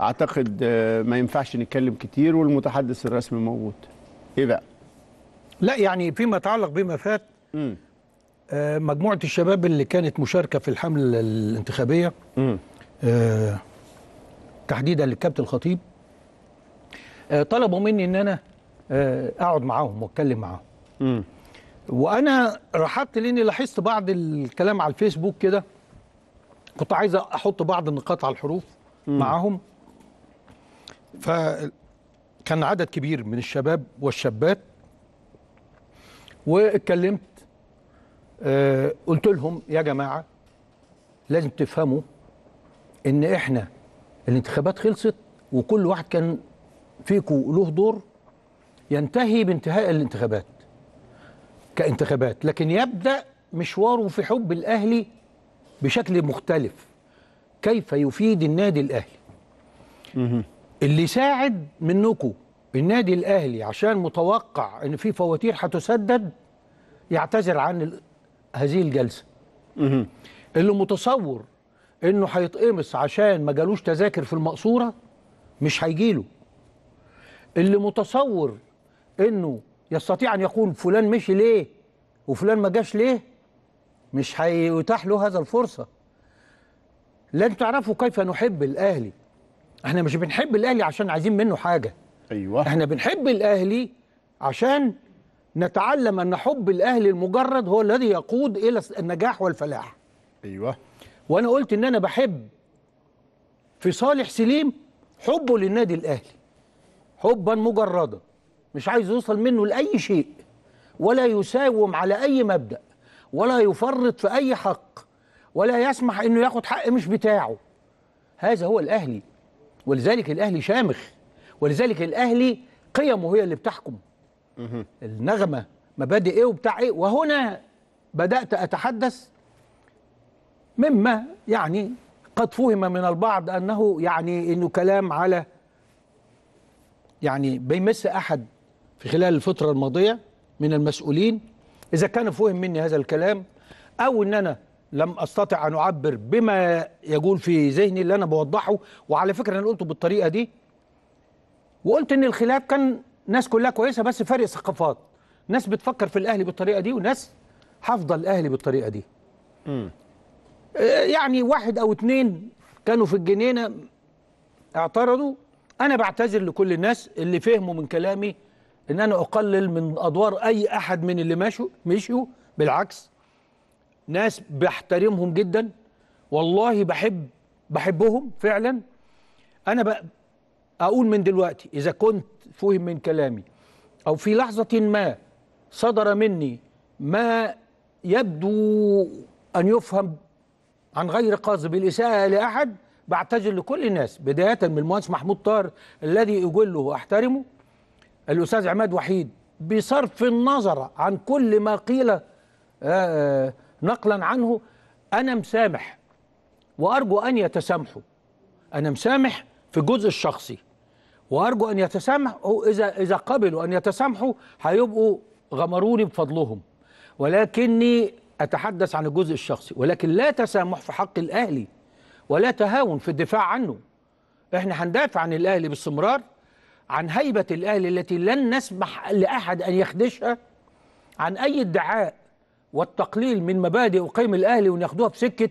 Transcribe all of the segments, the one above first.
اعتقد آه، ما ينفعش نتكلم كتير والمتحدث الرسمي موجود ايه بقى لا يعني فيما يتعلق بما فات م. آه، مجموعه الشباب اللي كانت مشاركه في الحمله الانتخابيه آه، تحديدا للكابتن الخطيب طلبوا مني ان انا اقعد معاهم واتكلم معاهم وانا رحبت لاني لاحظت بعض الكلام على الفيسبوك كده كنت عايز احط بعض النقاط على الحروف معاهم فكان عدد كبير من الشباب والشابات واتكلمت آه، قلت لهم يا جماعه لازم تفهموا ان احنا الانتخابات خلصت وكل واحد كان فيكم له دور ينتهي بانتهاء الانتخابات كانتخابات لكن يبدا مشواره في حب الاهلي بشكل مختلف كيف يفيد النادي الاهلي اللي ساعد منكم النادي الاهلي عشان متوقع ان في فواتير هتسدد يعتذر عن هذه الجلسه اللي متصور انه هيتقمص عشان ما جالوش تذاكر في المقصوره مش هيجيله اللي متصور انه يستطيع ان يقول فلان مشي ليه وفلان ما جاش ليه مش هيتاح له هذا الفرصه لن تعرفوا كيف نحب الاهلي احنا مش بنحب الاهلي عشان عايزين منه حاجه ايوه احنا بنحب الاهلي عشان نتعلم ان حب الاهلي المجرد هو الذي يقود الى النجاح والفلاح ايوه وانا قلت ان انا بحب في صالح سليم حبه للنادي الاهلي حبا مجردا مش عايز يوصل منه لاي شيء ولا يساوم على اي مبدا ولا يفرط في اي حق ولا يسمح انه ياخد حق مش بتاعه هذا هو الاهلي ولذلك الاهلي شامخ ولذلك الاهلي قيمه هي اللي بتحكم النغمه مبادئ ايه وبتاع ايه وهنا بدات اتحدث مما يعني قد فهم من البعض انه يعني انه كلام على يعني بيمس احد في خلال الفتره الماضيه من المسؤولين اذا كان فهم مني هذا الكلام او ان انا لم استطع ان اعبر بما يجول في ذهني اللي انا بوضحه وعلى فكره انا قلته بالطريقه دي وقلت ان الخلاف كان ناس كلها كويسه بس فرق ثقافات ناس بتفكر في الاهلي بالطريقه دي وناس حافظه الاهلي بالطريقه دي م. آه، يعني واحد او اتنين كانوا في الجنينه اعترضوا انا بعتذر لكل الناس اللي فهموا من كلامي ان انا اقلل من ادوار اي احد من اللي مشوا مشوا بالعكس ناس بحترمهم جدا والله بحب بحبهم فعلا انا بقى اقول من دلوقتي اذا كنت فهم من كلامي او في لحظه ما صدر مني ما يبدو ان يفهم عن غير قصد بالاساءه لاحد بعتذر لكل الناس بدايه من المهندس محمود طاهر الذي اجله واحترمه الاستاذ عماد وحيد بصرف النظر عن كل ما قيل آآ آه، آه، نقلا عنه أنا مسامح وأرجو أن يتسامحوا أنا مسامح في الجزء الشخصي وأرجو أن يتسامحوا إذا إذا قبلوا أن يتسامحوا هيبقوا غمروني بفضلهم ولكني أتحدث عن الجزء الشخصي ولكن لا تسامح في حق الأهلي ولا تهاون في الدفاع عنه احنا هندافع عن الأهلي باستمرار عن هيبة الأهلي التي لن نسمح لأحد أن يخدشها عن أي ادعاء والتقليل من مبادئ وقيم الاهلي وناخدوها في سكه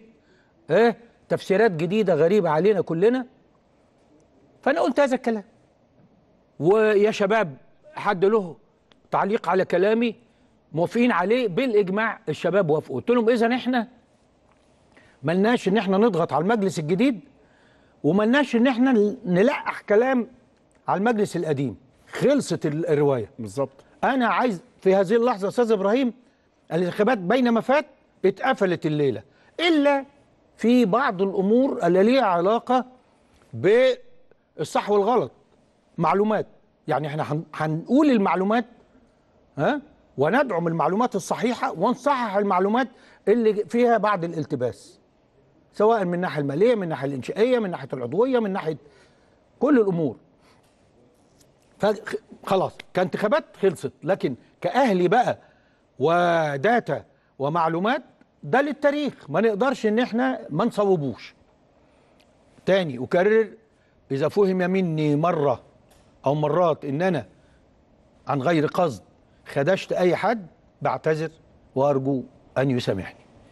ايه تفسيرات جديده غريبه علينا كلنا فانا قلت هذا الكلام ويا شباب حد له تعليق على كلامي موافقين عليه بالاجماع الشباب وافقوا قلت لهم اذا احنا ملناش ان احنا نضغط على المجلس الجديد وملناش ان احنا نلقح كلام على المجلس القديم خلصت الروايه بالظبط انا عايز في هذه اللحظه استاذ ابراهيم الانتخابات بينما فات اتقفلت الليله الا في بعض الامور اللي ليها علاقه بالصح والغلط معلومات يعني احنا هنقول المعلومات ها وندعم المعلومات الصحيحه ونصحح المعلومات اللي فيها بعض الالتباس سواء من الناحيه الماليه من الناحيه الانشائيه من ناحيه العضويه من ناحيه كل الامور فخلاص كانتخابات خلصت لكن كاهلي بقى وداتا ومعلومات ده للتاريخ ما نقدرش ان احنا ما نصوبوش تاني اكرر اذا فهم مني مره او مرات ان انا عن غير قصد خدشت اي حد بعتذر وارجو ان يسامحني